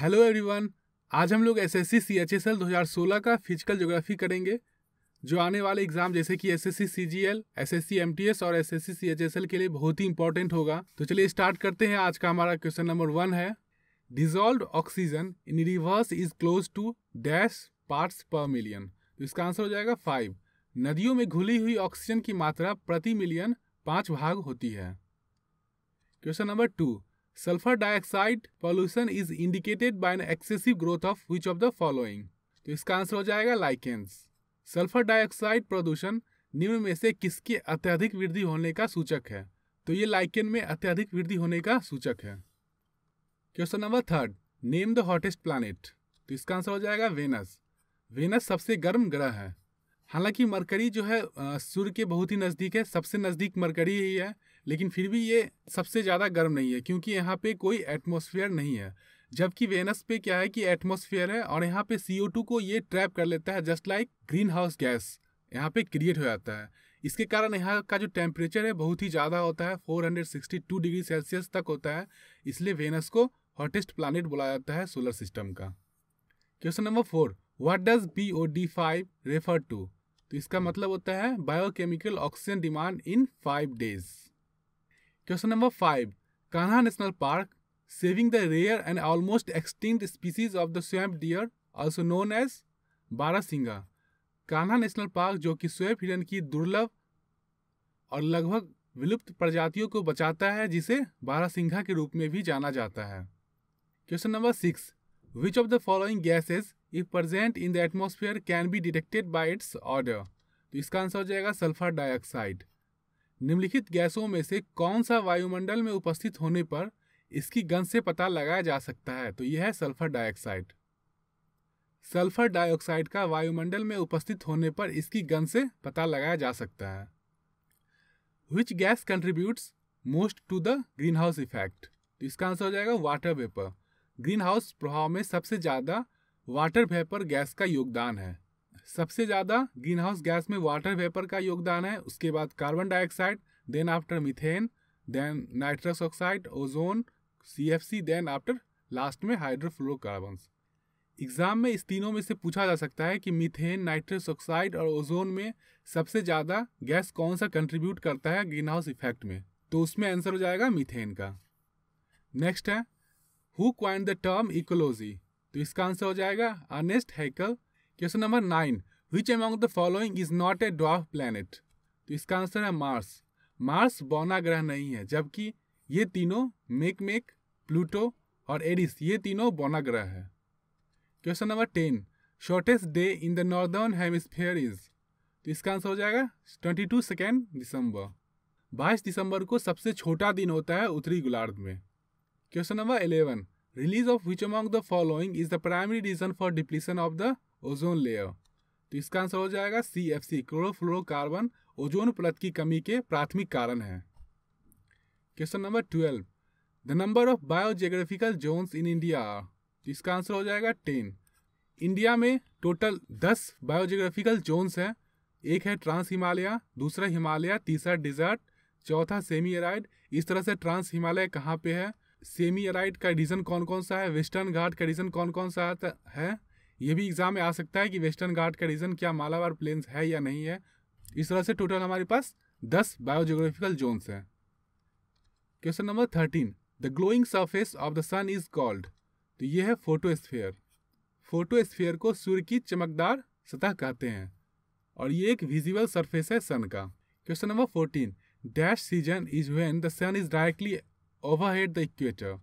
Hello everyone आज हम लोग S S C C H S L दो हज़ार सोलह का फिजिकल जोग्राफी करेंगे जो आने वाले एग्जाम जैसे कि S S C C G L S S C M T S और S S C C H S L के लिए बहुत ही इंपॉर्टेंट होगा तो चलिए स्टार्ट करते हैं आज का हमारा क्वेश्चन नंबर वन है dissolved oxygen in rivers is close to dash parts per million तो इसका आंसर हो जाएगा फाइव नदियों में घुली हुई ऑक्सीजन की मात्रा प्रति मिलियन पाँच भाग होती है question number two sulphur dioxide pollution is indicated by an excessive growth of which of the following तो इसका आंसर हो जाएगा लाइकेंस सल्फर डाइऑक्साइड प्रदूषण निम्न में से किसके अत्यधिक वृद्धि होने का सूचक है तो ये लाइकेन में अत्यधिक वृद्धि होने का सूचक है question number third name the hottest planet तो इसका आंसर हो जाएगा वेनस वेनस सबसे गर्म ग्रह है हालांकि मरकरी जो है सूर्य के बहुत ही नज़दीक है सबसे नज़दीक मरकरी ही है लेकिन फिर भी ये सबसे ज़्यादा गर्म नहीं है क्योंकि यहाँ पे कोई एटमॉस्फेयर नहीं है जबकि वेनस पे क्या है कि एटमॉस्फेयर है और यहाँ पे सी को ये ट्रैप कर लेता है just like green house gas यहाँ पे क्रिएट हो जाता है इसके कारण यहाँ का जो टेम्परेचर है बहुत ही ज़्यादा होता है 462 डिग्री सेल्सियस तक होता है इसलिए वेनस को हॉटेस्ट प्लानट बोला जाता है सोलर सिस्टम का question number four what does B O D five refer to तो इसका मतलब होता है biochemical oxygen demand in five days question number five Kanha national park the rare and almost almost species of the the deer also known as bara barasingha Kanha national park जो कि swap हिरन की दुर्लभ और लगभग विलुप्त प्रजातियों को बचाता है जिसे बारासिंघा के रूप में भी जाना जाता है question number six Which of the following gases, if present in the atmosphere, can be detected by its odour तो इसका आंसर हो जाएगा सल्फर डाइऑक्साइड निम्नलिखित गैसों में से कौन सा वायुमंडल में उपस्थित होने पर इसकी गंध से पता लगाया जा सकता है तो यह है सल्फर डाइऑक्साइड सल्फर डाइऑक्साइड का वायुमंडल में उपस्थित होने पर इसकी गंध से पता लगाया जा सकता है which gas contributes most to the green house effect तो इसका आंसर हो जाएगा वाटर वेपर ग्रीन हाउस प्रभाव में सबसे ज़्यादा वाटर वेपर गैस का योगदान है सबसे ज़्यादा ग्रीन हाउस गैस में वाटर वेपर का योगदान है उसके बाद carbon dioxide then after methane then nitrous oxide ozone C F C then after last में हाइड्रोफ्लोरोकार्बन्स एग्ज़ाम में इस तीनों में से पूछा जा सकता है कि मिथेन नाइट्रस ऑक्साइड और ओजोन में सबसे ज़्यादा गैस कौन सा कंट्रीब्यूट करता है ग्रीन हाउस इफेक्ट में तो उसमें आंसर हो जाएगा मिथेन का नेक्स्ट है who coined the term ecology तो इसका आंसर हो जाएगा Ernest Haeckel question number nine which among the following is not a dwarf planet तो इसका आंसर है मार्स मार्स बौना ग्रह नहीं है जबकि ये तीनों मेक मेक प्लूटो और एडिस ये तीनों बौना ग्रह है question number ten shortest day in the northern hemisphere is तो इसका आंसर हो जाएगा ट्वेंटी टू सेकेंड दिसंबर बाईस दिसंबर को सबसे छोटा दिन होता है उत्तरी गोलार्ध में question number eleven release of which among the following is the primary reason for depletion of the ozone layer तो इसका आंसर हो जाएगा C F C chlorofluorocarbon ozone परत की कमी के प्राथमिक कारण है question number twelve the number of biogeographical zones in India तो इसका आंसर हो जाएगा टेन इंडिया में टोटल दस बायोजेग्राफिकल जोन्स हैं एक है ट्रांस हिमालय दूसरा हिमालय तीसरा डिजर्ट चौथा सेमी एराइड इस तरह से ट्रांस हिमालय कहाँ पे है सेमी अलाइड का एडिशन कौन कौन सा है वेस्टर्न घाट का एडिशन कौन कौन सा है ये भी एग्जाम में आ सकता है कि वेस्टर्न घाट का रीजन क्या मालावार प्लेन्स है या नहीं है इस तरह से टोटल हमारे पास दस बायोजोग्राफिकल जोन्स हैं question number thirteen the glowing surface of the sun is called तो ये है फोटोस्फेयर फोटोस्फेयर को सूर्य की चमकदार सतह कहते हैं और ये एक विजिबल सरफेस है सन का question number fourteen dash season is when the sun is directly overhead the equator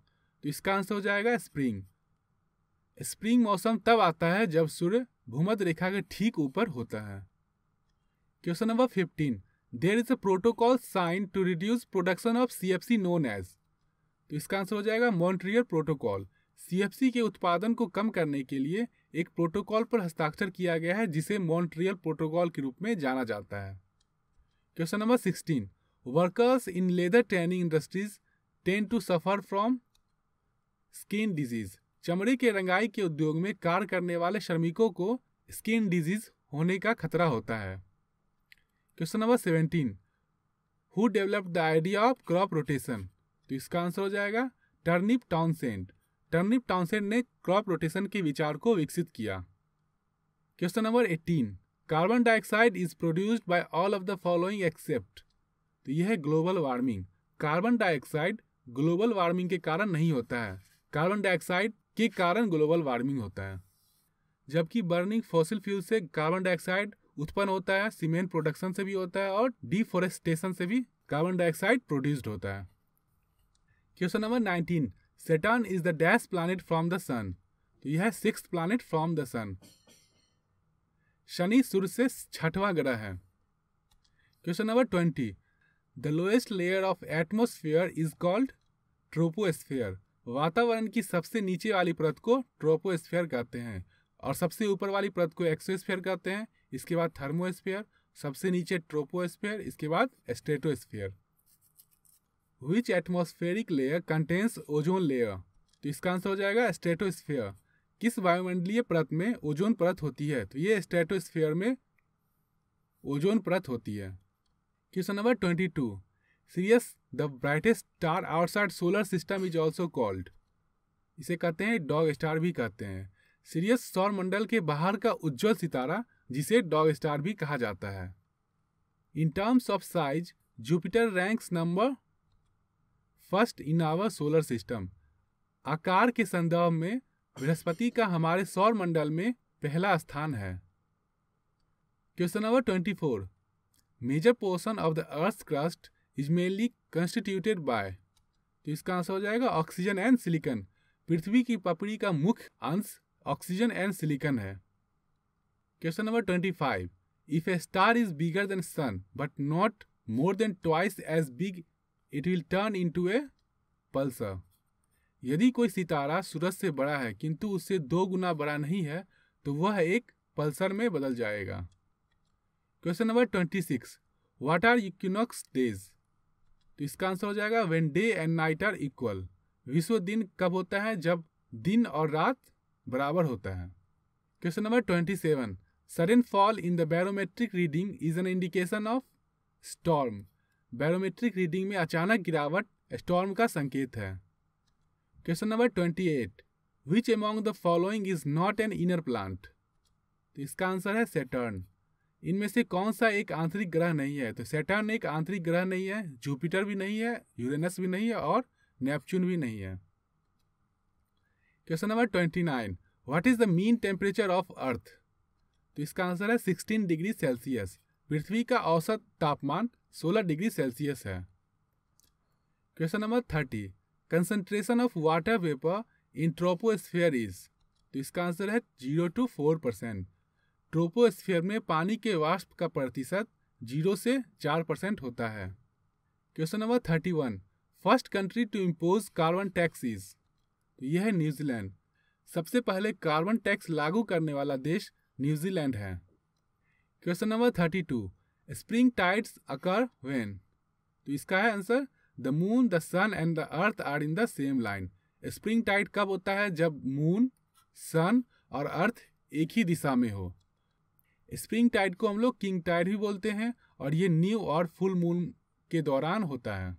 तो इसका आंसर हो जाएगा स्प्रिंग स्प्रिंग मौसम तब आता है जब सूर्य भूमध्य रेखा के ठीक ऊपर होता है question number fifteen there is a protocol sign to reduce production of C F C known as तो इसका आंसर हो जाएगा मॉन्ट्रियल प्रोटोकॉल सी के उत्पादन को कम करने के लिए एक प्रोटोकॉल पर हस्ताक्षर किया गया है जिसे मॉन्ट्रियल प्रोटोकॉल के रूप में जाना जाता है question number sixteen workers in leather training industries tend to suffer from skin disease चमड़े के रंगाई के उद्योग में कार्य करने वाले श्रमिकों को स्किन डिजीज होने का खतरा होता है question number seventeen who develop the idea of crop rotation तो इसका आंसर हो जाएगा टर्निप टाउनसेंट टर्निप टाउनसेंट ने क्रॉप रोटेशन के विचार को विकसित किया question number eighteen carbon dioxide is produced by all of the following except तो यह है global warming carbon dioxide global warming के कारण नहीं होता है कार्बन डाइऑक्साइड के कारण ग्लोबल वार्मिंग होता है जबकि बर्निंग फॉसिल फ्यूल से कार्बन डाइऑक्साइड उत्पन्न होता है सीमेंट प्रोडक्शन से भी होता है और डिफोरेस्टेशन से भी कार्बन डाइऑक्साइड प्रोड्यूस्ड होता है question number nineteen Saturn is the dash planet from the sun तो यह six planet from the sun शनि सूर्य से छठवां ग्रह है question number twenty the lowest layer of atmosphere is called troposphere वातावरण की सबसे नीचे वाली परत को ट्रोपोस्फेयर कहते हैं और सबसे ऊपर वाली परत को एक्सोस्फेयर कहते हैं इसके बाद थर्मोस्फेयर सबसे नीचे ट्रोपोस्फेयर इसके बाद stratosphere which atmospheric layer contains ozone layer तो इसका आंसर हो जाएगा स्टेटोस्फेयर किस वायुमंडलीय परत में ओजोन परत होती है तो ये स्टेटोस्फेयर में ओजोन परत होती है question number twenty two Sirius the brightest star outside solar system is also called इसे कहते हैं डॉग स्टार भी कहते हैं सीरियस सौर मंडल के बाहर का उज्जवल सितारा जिसे डॉग स्टार भी कहा जाता है in terms of size Jupiter ranks number first in our solar system आकार के संदर्भ में बृहस्पति का हमारे सौर मंडल में पहला स्थान है question number twenty four major portion of the earth crust is mainly constituted by तो इसका आंसर हो जाएगा ऑक्सीजन एंड सिलिकन पृथ्वी की पपड़ी का मुख्य अंश ऑक्सीजन एंड सिलिकन है question number twenty five if a star is bigger than sun but not more than twice as big it will turn into a pulsar यदि कोई सितारा सूरज से बड़ा है किंतु उससे दो गुना बड़ा नहीं है तो वह एक पल्सर में बदल जाएगा question number twenty six what are equinox days तो इसका आंसर हो जाएगा when day and night are equal विश्व दिन कब होता है जब दिन और रात बराबर होता है question number twenty seven sudden fall in the barometric reading is an indication of storm barometric reading में अचानक गिरावट स्टॉर्म का संकेत है question number twenty eight which among the following is not an inner planet तो इसका answer है Saturn इनमें से कौन सा एक आंतरिक ग्रह नहीं है तो सेटर्न एक आंतरिक ग्रह नहीं है जुपिटर भी नहीं है यूरेनस भी नहीं है और नेपच्यून भी नहीं है question number twenty nine what is the mean temperature of earth तो इसका आंसर है सिक्सटीन डिग्री सेल्सियस पृथ्वी का औसत तापमान सोलह डिग्री सेल्सियस है question number thirty concentration of water vapour in troposphere is तो इसका आंसर है zero to four percent troposphere में पानी के वाष्प का प्रतिशत जीरो से चार परसेंट होता है question number thirty one first country to impose carbon taxes तो यह है न्यूजीलैंड सबसे पहले कार्बन टैक्स लागू करने वाला देश न्यूजीलैंड है question number thirty two spring tides occur when तो इसका है answer the moon the sun and the earth are in the same line spring tide कब होता है जब मून सन और अर्थ एक ही दिशा में हो स्प्रिंग टाइड को हम लोग किंग टाइड भी बोलते हैं और ये न्यू और फुल मून के दौरान होता है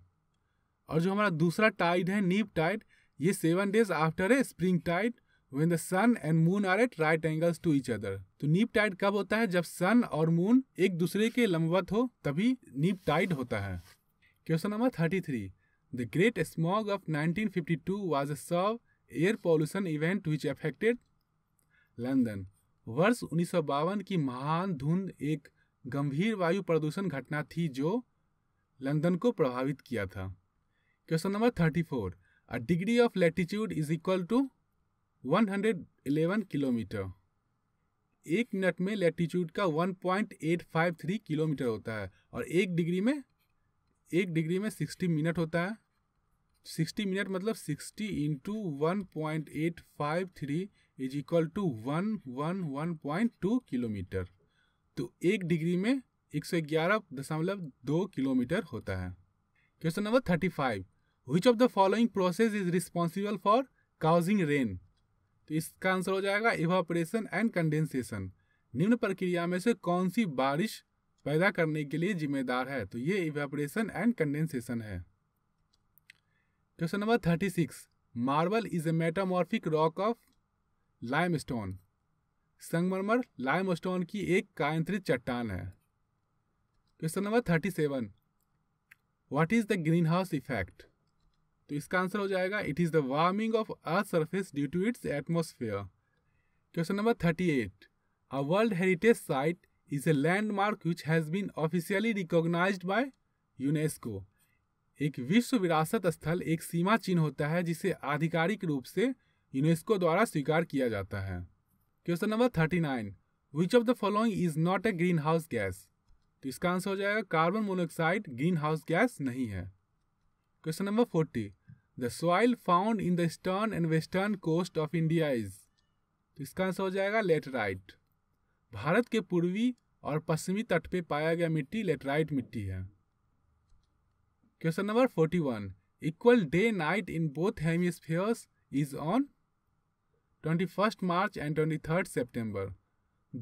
और जो हमारा दूसरा टाइड है नीप टाइड ये सेवन डेज आफ्टर है spring tide when the sun and moon are at right angles to each other तो नीप टाइड कब होता है जब सन और मून एक दूसरे के लंबवत हो तभी नीप टाइड होता है question number thirty three the great smog of nineteen two was a severe air pollution event which affected London वर्ष उन्नीस की महान धुंध एक गंभीर वायु प्रदूषण घटना थी जो लंदन को प्रभावित किया था question number thirty four a degree of latitude is equal to one hundred eleven kilometre एक मिनट में लेटीट्यूड का one point eight five three kilometre होता है और एक डिग्री में एक डिग्री में सिक्सटी मिनट होता है सिक्सटी मिनट मतलब sixty into one point eight five three is equal to one one one point two kilometre तो एक डिग्री में एक सौ ग्यारह दशमलव दो किलोमीटर होता है question number thirty five which of the following process is responsible for causing rain तो इसका आंसर हो जाएगा इवापरेशन एंड कंडेंसेशन निम्न प्रक्रिया में से कौन सी बारिश पैदा करने के लिए जिम्मेदार है तो ये इवेपरेशन एंड कंडेंसेशन है question number thirty six marble is a metamorphic rock of limestone संगमरमर लाइमस्टोन की एक कायंत्रित चट्टान है question number thirty seven what is the green house effect तो इसका आंसर हो जाएगा it is the warming of earth surface due to its atmosphere question number thirty eight a world heritage site is a landmark which has been officially recognize by UNESCO एक विश्व विरासत स्थल एक सीमा चिन्ह होता है जिसे आधिकारिक रूप से यूनेस्को द्वारा स्वीकार किया जाता है question number thirty nine which of the following is not a green house gas तो इसका आंसर हो जाएगा carbon monoxide green house gas नहीं है question number forty the soil found in the eastern and western coast of India is तो इसका answer हो जाएगा लेटराइट भारत के पूर्वी और पश्चिमी तट पे पाया गया मिट्टी लेटराइट मिट्टी है question number forty one equal day night in both hemispheres is on twenty first March and twenty third September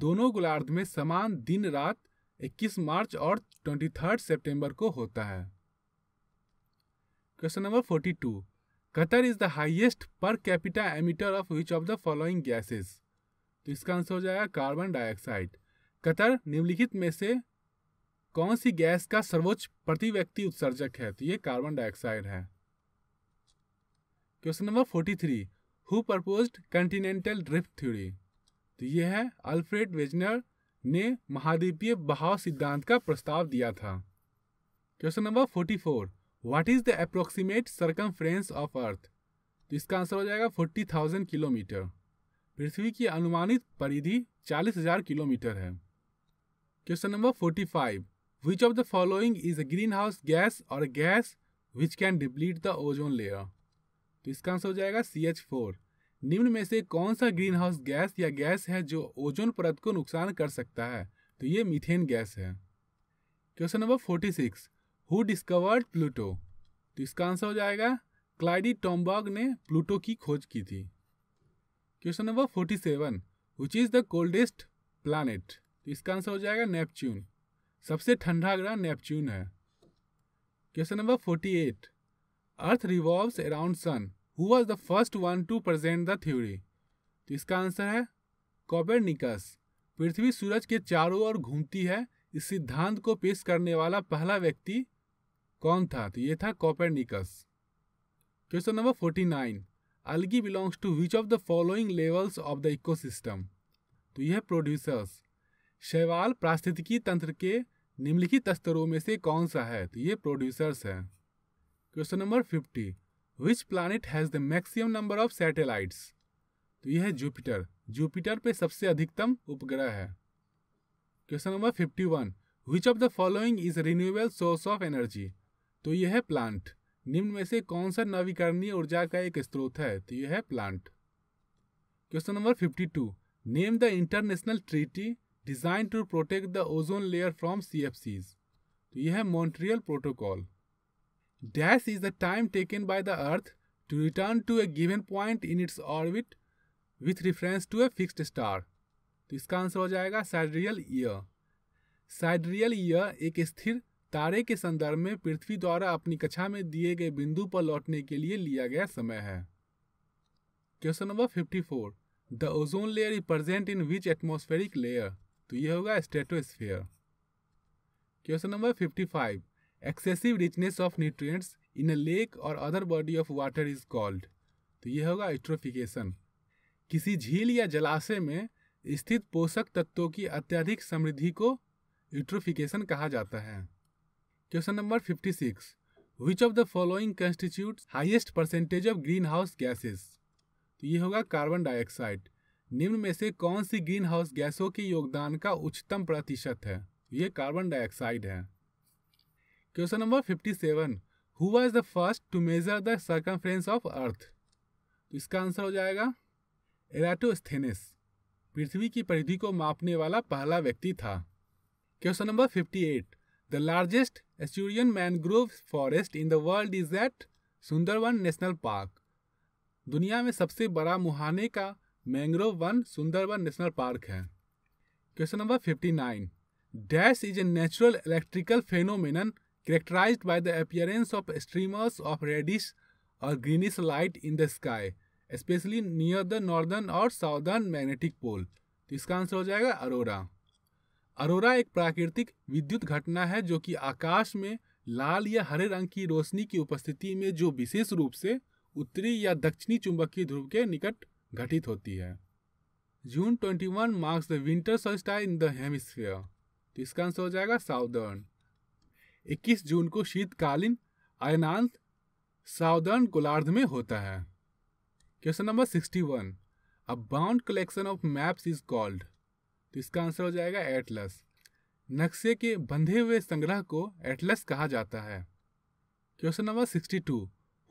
दोनों गोलार्ध में समान दिन रात 21 मार्च और ट्वेंटी थर्ड सेप्टेम्बर को होता है question number 42 Qatar is the highest per capita emitter of which of the following gases तो इसका आंसर हो जाएगा कार्बन डाइऑक्साइड कतर निम्नलिखित में से कौन सी गैस का सर्वोच्च प्रति व्यक्ति उत्सर्जक है तो ये कार्बन डाइऑक्साइड है question number 43 who propose continental drift theory तो ये है अल्फ्रेड वेजनर ने महाद्वीपीय बहाव सिद्धांत का प्रस्ताव दिया था question number forty four what is the approximate circumference of earth तो इसका आंसर हो जाएगा फोर्टी थाउजेंड किलोमीटर पृथ्वी की अनुमानित परिधि चालीस हजार किलोमीटर है question number forty five which of the following is a green house gas और gas which can deplete the ozone layer तो इसका आंसर हो जाएगा सी एच फोर निम्न में से कौन सा ग्रीन हाउस गैस या गैस है जो ओजोन परत को नुकसान कर सकता है तो ये मीथेन गैस है question number forty six who discovered Pluto तो इसका आंसर हो जाएगा क्लाइडी टॉम्बॉग ने प्लूटो की खोज की थी question number forty seven which is the coldest planet तो इसका आंसर हो जाएगा नेपच्यून सबसे ठंडा ग्रह नेपच्यून है question number forty eight earth revolves around sun who was the first one to present the theory तो इसका आंसर है कॉबेनिकस पृथ्वी सूरज के चारों ओर घूमती है इस सिद्धांत को पेश करने वाला पहला व्यक्ति कौन था तो ये था Copernicus question number forty nine algae belongs to which of the following levels of the ecosystem तो यह प्रोड्यूसर्स शैवाल प्रास्तिकी तंत्र के निम्नलिखित स्तरों में से कौन सा है तो ये प्रोड्यूसर्स है question number fifty which planet has the maximum number of satellites तो यह है जुपिटर जुपिटर पे सबसे अधिकतम उपग्रह है question number fifty one which of the following is renewable source of energy तो यह है प्लांट निम्न में से कौन सा नवीकरणीय ऊर्जा का एक स्रोत है तो यह है plant question number fifty two name the international treaty design to protect the ozone layer from C F Cs तो यह है Montreal protocol Dash is the time taken by the Earth to return to a given point in its orbit with reference to a fixed star. तो इसका answer हो जाएगा साइड्रियल year साइड्रियल year एक स्थिर तारे के संदर्भ में पृथ्वी द्वारा अपनी कक्षा में दिए गए बिंदु पर लौटने के लिए लिया गया समय है question number 54 the ozone layer is in which atmospheric layer तो ये होगा stratosphere question number 55 excessive richness of nutrients in a lake और other body of water is called तो यह होगा एस्ट्रोफिकेशन किसी झील या जलाशय में स्थित पोषक तत्वों की अत्यधिक समृद्धि को यूट्रोफिकेशन कहा जाता है question number 56 which of the following constitute highest percentage of green house gases तो ये होगा कार्बन डाइऑक्साइड निम्न में से कौन सी ग्रीन हाउस गैसों के योगदान का उच्चतम प्रतिशत है तो ये कार्बन डाइऑक्साइड है number fifty seven who was the first to measure the circumference of earth तो इसका आंसर हो जाएगा एराटोस्थेनिस पृथ्वी की परिधि को मापने वाला पहला व्यक्ति था question number fifty eight the largest estuarine mangrove forest in the world is at Sundarban national park दुनिया में सबसे बड़ा मुहाने का मैंग्रोव वन सुंदरवन नेशनल पार्क है question number fifty nine dash is a natural electrical phenomenon characterize by the appearance of streamers of reddish or greenish light in the sky especially near the northern or southern magnetic pole तो इसका answer हो जाएगा अरोरा अरोरा एक प्राकृतिक विद्युत घटना है जो कि आकाश में लाल या हरे रंग की रोशनी की उपस्थिति में जो विशेष रूप से उत्तरी या दक्षिणी चुंबकीय ध्रुव के निकट घटित होती है June 21 marks the winter solstice in the hemisphere तो इसका आंसर हो जाएगा साउदर्न 21 जून को शीतकालीन आयनांत साउदर्न गोलार्ध में होता है question number 61 a bound collection of maps is called तो इसका आंसर हो जाएगा एटलस नक्शे के बंधे हुए संग्रह को एटलस कहा जाता है question number 62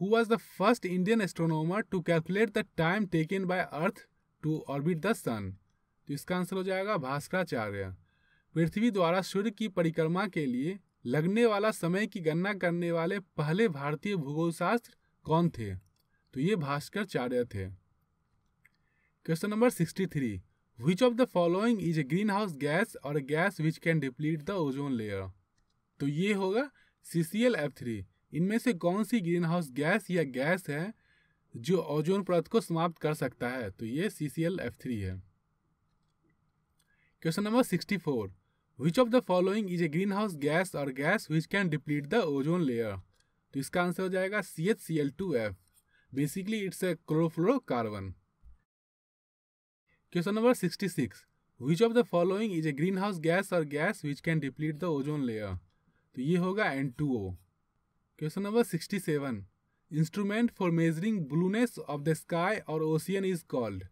who was the first Indian astronomer to calculate the time taken by earth to orbit the sun तो इसका आंसर हो जाएगा भास्कराचार्य पृथ्वी द्वारा सूर्य की परिक्रमा के लिए लगने वाला समय की गणना करने वाले पहले भारतीय भूगोलशास्त्र कौन थे तो ये भास्कर चार्य थे question number sixty three which of the following is a green house gas or a gas which can deplete the ozone layer तो ये होगा C C L F three इनमें से कौन सी ग्रीन हाउस गैस या gas है जो ओजोन परत को समाप्त कर सकता है तो ये C C L F three है question number sixty four which of the following is a green house gas और gas which can deplete the ozone layer तो इसका आंसर हो जाएगा C H C L two F basically it's a carbon question number sixty six which of the following is a green house gas और gas which can deplete the ozone layer तो ये होगा N two O question number sixty seven instrument for measuring blueness of the sky or ocean is called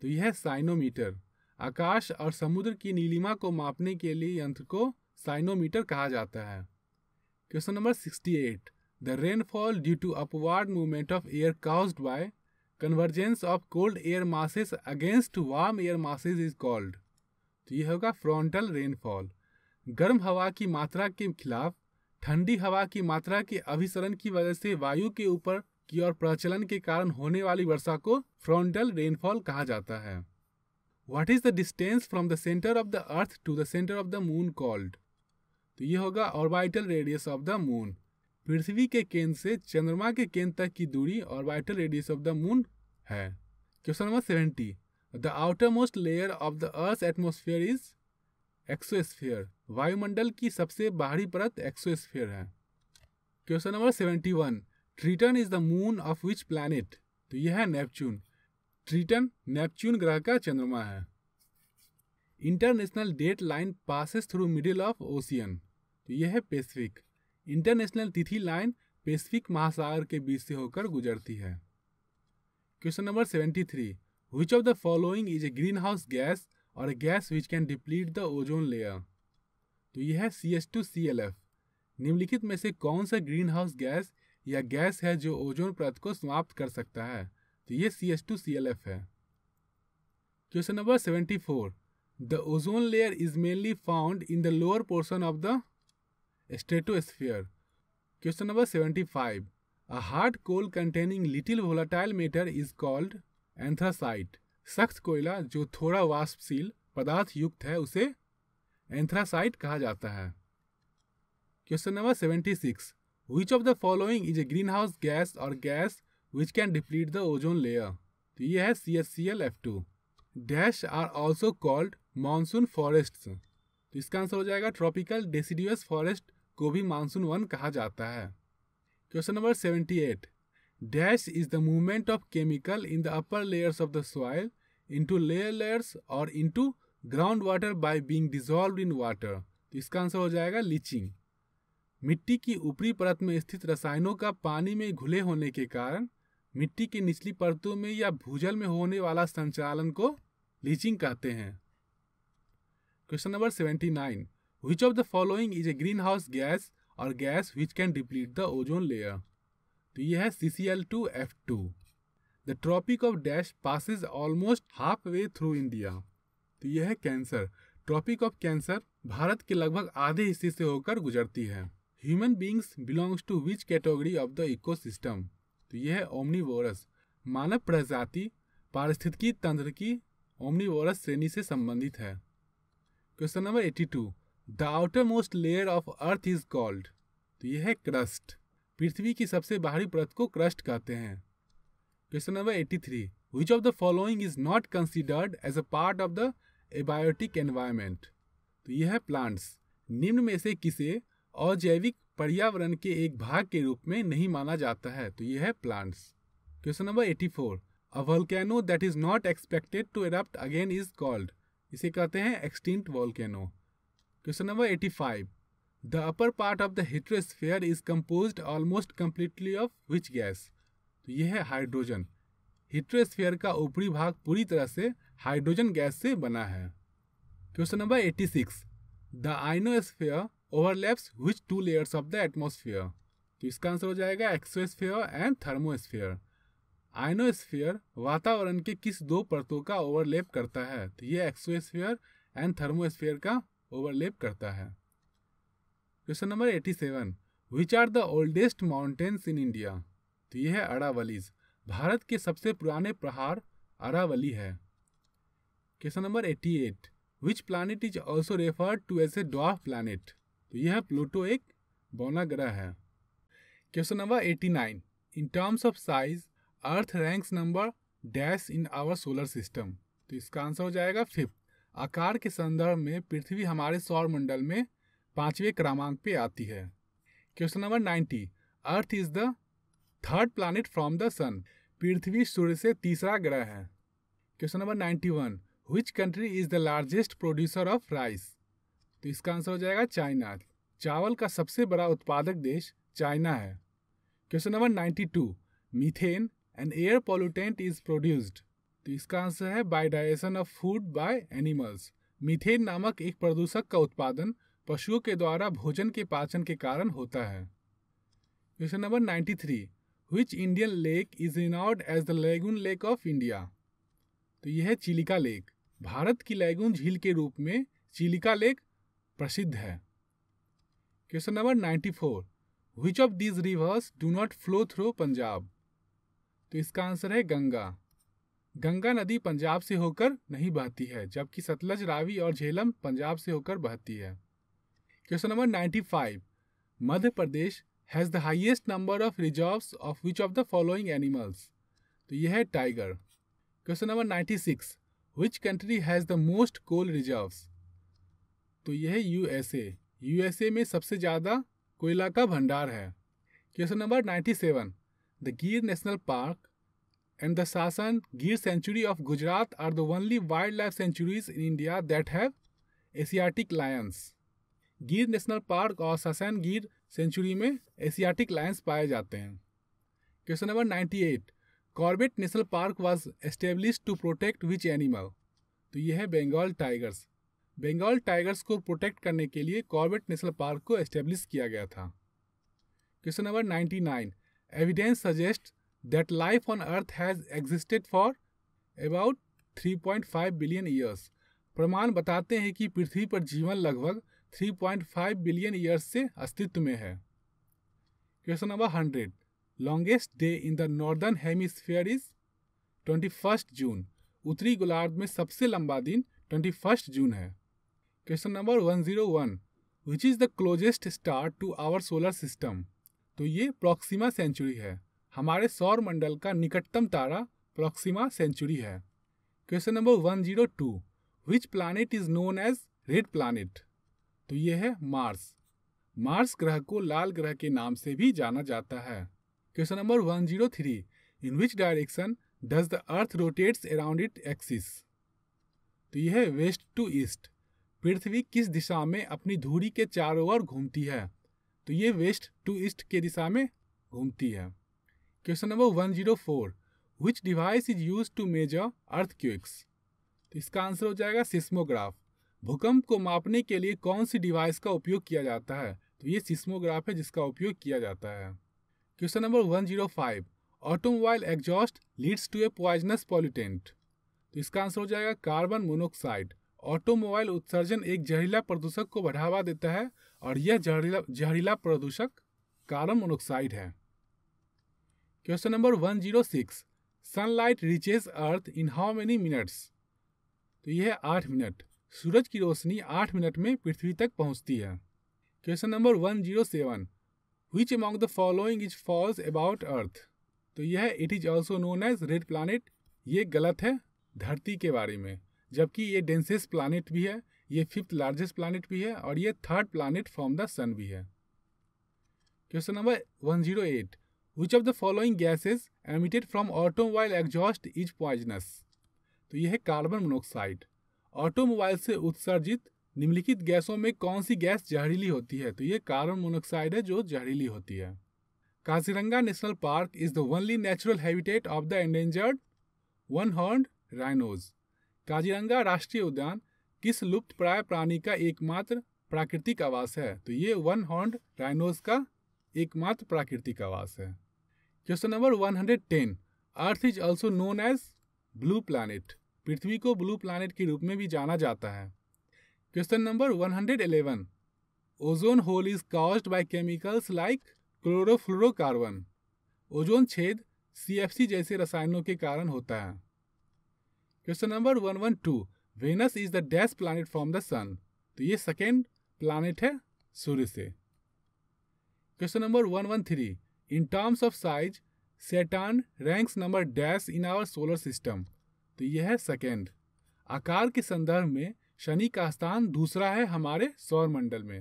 तो यह है साइनोमीटर आकाश और समुद्र की नीलिमा को मापने के लिए यंत्र को साइनोमीटर कहा जाता है question number 68 the rainfall due to upward movement of air caused by convergence of cold air masses against warm air masses is called तो ये होगा फ्रंटल रेनफॉल गर्म हवा की मात्रा के खिलाफ ठंडी हवा की मात्रा के अभिसरण की वजह से वायु के ऊपर की ओर प्रचलन के कारण होने वाली वर्षा को फ्रंटल रेनफॉल कहा जाता है what is the distance from the centre of the earth to the centre of the moon called तो ये होगा orbital radius of the moon पृथ्वी के केंद्र से चंद्रमा के केंद्र तक की दूरी orbital radius of the moon है question number seventy the outermost layer of the earth atmosphere is exosphere वायुमंडल की सबसे बाहरी परत एक्सोस्फेयर है question number seventy one Triton is the moon of which planet तो यह है नेपच्यून ट्रिटन नेपच्यून ग्रह का चंद्रमा है international date line passes through middle of ocean तो यह है पेसिफिक इंटरनेशनल तिथि लाइन पेसिफिक महासागर के बीच से होकर गुजरती है question number seventy three which of the following is a green house gas or a gas which can deplete the ozone layer तो यह है C S two C L F निम्नलिखित में से कौन सा ग्रीन हाउस गैस या gas है जो ओजोन परत को समाप्त कर सकता है तो ये C H two C L F है question number seventy four the ozone layer is mainly found in the lower portion of the stratosphere question number seventy five a hard coal containing little volatile matter is called anthracite सख्त कोयला जो थोड़ा वाष्पशील पदार्थ युक्त है उसे anthracite कहा जाता है question number seventy six which of the following is a green house gas और gas which can deplete the ozone layer तो ये है C S C L F two dash are also called monsoon forest तो इसका answer हो जाएगा tropical deciduous forest को भी मानसून वन कहा जाता है question number seventy eight dash is the movement of chemical in the upper layers of the soil into layer layers or into groundwater by being dissolve in water तो इसका answer हो जाएगा leaching मिट्टी की ऊपरी परत में स्थित रसायनों का पानी में घुले होने के कारण मिट्टी की निचली परतों में या भूजल में होने वाला संचालन को लीचिंग कहते हैं question number seventy nine which of the following is a green house gas और gas which can deplete the ozone layer तो यह है C C L two F two the tropic of dash passes almost halfway through India तो यह है Cancer tropic of Cancer भारत के लगभग आधे हिस्से से होकर गुजरती है human beings belongs to which category of the eco system तो यह है ओमनीवोरस मानव प्रजाति पारिस्थितिकी तंत्र की ओमनीवोरस श्रेणी से संबंधित है question number eighty two the outermost layer of earth is called तो यह है क्रस्ट पृथ्वी की सबसे बाहरी परत को क्रस्ट कहते हैं question number eighty three which of the following is not considered as a part of the abiotic environment तो यह है प्लांट्स निम्न में से किसे अजैविक पर्यावरण के एक भाग के रूप में नहीं माना जाता है तो यह है plants question number eighty four a volcano that is not expected to adapt again is called इसे कहते हैं extinct volcano question number eighty five the upper part of the heterosphere is compose almost completely of which gas तो यह है hydrogen हिट्रोस्फेयर का ऊपरी भाग पूरी तरह से हाइड्रोजन गैस से बना है question number eighty six the ionosphere overlaps which two layers of the atmosphere तो इसका आंसर हो जाएगा एक्सोस्फेयर एंड थर्मोस्फेयर आइनोस्फियर वातावरण के किस दो परतों का ओवरलेप करता है तो ये एक्सोस्फेयर एंड थर्मोस्फेयर का ओवरलेप करता है question number eighty seven which are the oldest mountains in India तो ये है अरावलीज भारत के सबसे पुराने पहाड़ अरावली है question number eighty eight which planet is also referred to as a dwarf planet तो यह प्लूटो एक बौना ग्रह है question number 89 in terms of size earth ranks number dash in our solar system तो इसका आंसर हो जाएगा फिफ्थ आकार के संदर्भ में पृथ्वी हमारे सौर मंडल में पांचवें क्रमांक पे आती है question number 90 earth is the third planet from the sun पृथ्वी सूर्य से तीसरा ग्रह है question number 91 which country is the largest producer of rice तो इसका आंसर हो जाएगा चाइना चावल का सबसे बड़ा उत्पादक देश चाइना है question number ninety two methane and air pollutant is produced तो इसका आंसर है by digestion of food by animals methane नामक एक प्रदूषक का उत्पादन पशुओं के द्वारा भोजन के पाचन के कारण होता है question number ninety three which Indian lake is renowned as the lagoon lake of India तो यह है चिलिका लेक भारत की लेगुन झील के रूप में चिलिका लेक प्रसिद्ध है question number ninety four which of these rivers do not flow through Punjab तो इसका आंसर है गंगा गंगा नदी पंजाब से होकर नहीं बहती है जबकि सतलज रावी और झेलम पंजाब से होकर बहती है question number ninety five Madhya Pradesh has the highest number of reserve of which of the following animals तो यह है tiger question number ninety six which country has the most coal reserves तो यह यूएसए यूएसए में सबसे ज़्यादा कोयला का भंडार है question number 97 the Gir national park and the Sasan Gir sanctuary of Gujarat are the only wildlife sanctuaries in India that have Asiatic lions Gir national park और ससन गिर सेंचुरी में एशियाटिक लायंस पाए जाते हैं question number 98 Corbett national park was establish to protect which animal तो यह है Bengal tigers Bengal tigers को प्रोटेक्ट करने के लिए कॉर्बेट नेशनल पार्क को एस्टेब्लिश किया गया था question number 99 evidence suggest that life on earth has existed for about 3.5 billion years प्रमाण बताते हैं कि पृथ्वी पर जीवन लगभग 3.5 बिलियन ईयर्स से अस्तित्व में है question number hundred longest day in the northern hemisphere is twenty first June उत्तरी गोलार्ध में सबसे लंबा दिन ट्वेंटी फर्स्ट जून है question number 101 which is the closest star to our solar system तो ये प्रॉक्सिमा सेंचुरी है हमारे सौर मंडल का निकटतम तारा प्रॉक्सिमा सेंचुरी है question number 102 which planet is known as red planet तो ये है मार्स मार्स ग्रह को लाल ग्रह के नाम से भी जाना जाता है question number 103 in which direction does the earth rotates around it axis तो यह है वेस्ट टू ईस्ट पृथ्वी किस दिशा में अपनी धूरी के चारों ओर घूमती है तो ये वेस्ट टू ईस्ट के दिशा में घूमती है question number one zero four which device is use to measure earthquakes तो इसका आंसर हो जाएगा सिस्मोग्राफ भूकंप को मापने के लिए कौन सी डिवाइस का उपयोग किया जाता है तो ये सिस्मोग्राफ है जिसका उपयोग किया जाता है question number one zero five automobile exhaust leads to a poisonous pollutant तो इसका आंसर हो जाएगा कार्बन मोनोक्साइड ऑटोमोबाइल उत्सर्जन एक जहरीला प्रदूषक को बढ़ावा देता है और यह जहरीला जहरीला प्रदूषक कार्बन मोनोक्साइड है question number one zero six sunlight reaches earth in how many minutes तो यह है आठ मिनट सूरज की रोशनी आठ मिनट में पृथ्वी तक पहुंचती है question number one zero seven which among the following is false about earth तो यह it is also known as red planet ये गलत है धरती के बारे में जबकि ये डेंसेस्ट प्लानट भी है ये फिफ्थ लार्जेस्ट प्लानट भी है और ये third planet from the sun भी है question number one zero eight which of the following gases emitted from automobile exhaust is poisonous तो यह है कार्बन मोनोक्साइड ऑटोमोबाइल से उत्सर्जित निम्नलिखित गैसों में कौन सी गैस जहरीली होती है तो ये कार्बन मोनोक्साइड है जो जहरीली होती है Kaziranga national park is the only natural habitat of the endangered one horn rhinos Kaziranga राष्ट्रीय उद्यान किस लुप्त प्राय प्राणी का एकमात्र प्राकृतिक आवास है तो ये वन हॉर्न राइनोस का एकमात्र प्राकृतिक आवास है question number one hundred ten earth is also known as blue planet पृथ्वी को ब्लू प्लानट के रूप में भी जाना जाता है question number one hundred eleven ozone hole is caused by chemicals like chlorofluorocarbon ozone छेद सी जैसे रसायनों के कारण होता है question number one one two venus is the dash planet from the sun तो ये सेकेंड प्लानिट है सूर्य से question number one one three in terms of size saturn ranks number dash in our solar system तो यह है second आकार के संदर्भ में शनि का स्थान दूसरा है हमारे सौर मंडल में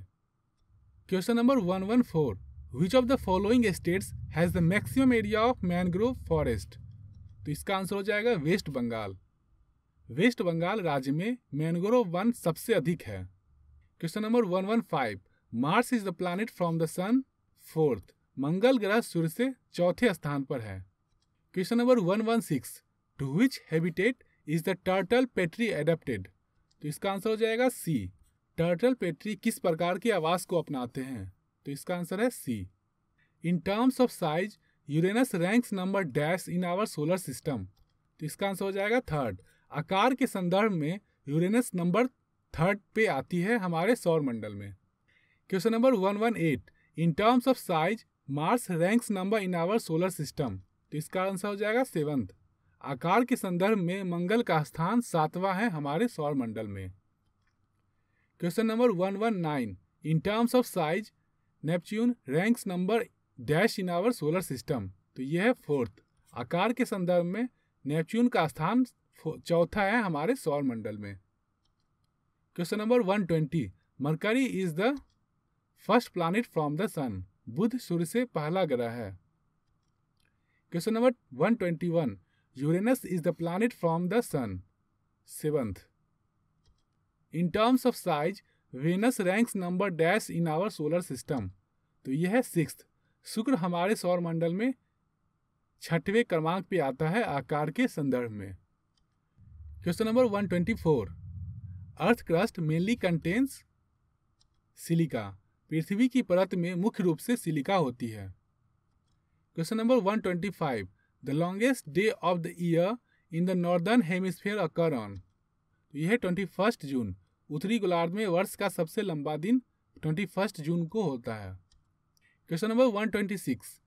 question number one one four which of the following states has the maximum area of mangrove forest तो इसका आंसर हो जाएगा वेस्ट बंगाल वेस्ट बंगाल राज्य में मैनग्रोव वन सबसे अधिक है question number one one five mars is the planet from the sun fourth मंगल ग्रह सूर्य से चौथे स्थान पर है question number one one six to which habitat is the turtle पेट्री एडेप्टेड तो इसका आंसर हो जाएगा सी टर्टल पेट्री किस प्रकार की आवाज़ को अपनाते हैं तो इसका आंसर है C in terms of size uranus ranks number dash in our solar system तो इसका आंसर हो जाएगा थर्ड आकार के संदर्भ में यूरेनस नंबर थर्ड पे आती है हमारे सौर मंडल में question number 118 in terms of size mars ranks number in our solar system तो इसका आंसर हो जाएगा सेवंथ आकार के संदर्भ में मंगल का स्थान सातवां है हमारे सौर मंडल में question number 119 in terms of size neptune ranks number dash in our solar system तो यह है फोर्थ आकार के संदर्भ में नेपच्यून का स्थान चौथा है हमारे सौर मंडल में question number one twenty mercury is the first planet from the sun बुध सूर्य से पहला ग्रह है question number one twenty one uranus is the planet from the sun seventh in terms of size venus ranks number dash in our solar system तो यह है six शुक्र हमारे सौर मंडल में छठवें क्रमांक पे आता है आकार के संदर्भ में Question number 124. Earth crust mainly contains silica पृथ्वी की परत में मुख्य रूप से सिलिका होती है question number 125. The longest day of the year in the northern hemisphere occur on तो यह ट्वेंटी फर्स्ट जून उत्तरी गोलार्ध में वर्ष का सबसे लंबा दिन ट्वेंटी फर्स्ट जून को होता है question number one twenty six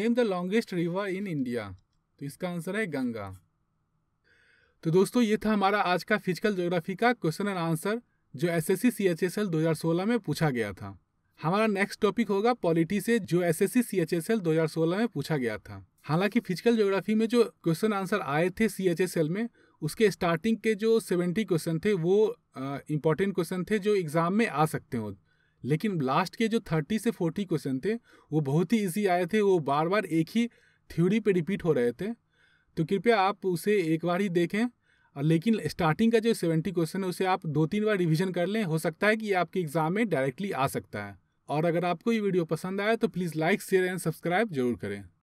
name the longest river in India तो इसका आंसर है गंगा तो दोस्तों ये था हमारा आज का फिजिकल ज्योग्राफी का क्वेश्चन एंड आंसर जो S S C C H S L दो हज़ार सोलह में पूछा गया था हमारा नेक्स्ट टॉपिक होगा पॉलिटी से जो S S C C H S L दो हज़ार सोलह में पूछा गया था हालांकि फिजिकल ज्योग्राफी में जो क्वेश्चन आंसर आए थे सी एच एस एल में उसके स्टार्टिंग के जो सेवेंटी क्वेश्चन थे वो इम्पॉर्टेंट क्वेश्चन थे जो एग्ज़ाम में आ सकते हो लेकिन लास्ट के जो थर्टी से फोर्टी क्वेश्चन थे वो बहुत ही ईजी आए थे वो बार बार एक ही थ्योरी पे रिपीट हो रहे थे तो कृपया आप उसे एक बार ही देखें और लेकिन स्टार्टिंग का जो सेवेंटी क्वेश्चन है उसे आप दो तीन बार रिवीजन कर लें हो सकता है कि ये आपके एग्जाम में डायरेक्टली आ सकता है और अगर आपको ये वीडियो पसंद आया तो please like share and subscribe जरूर करें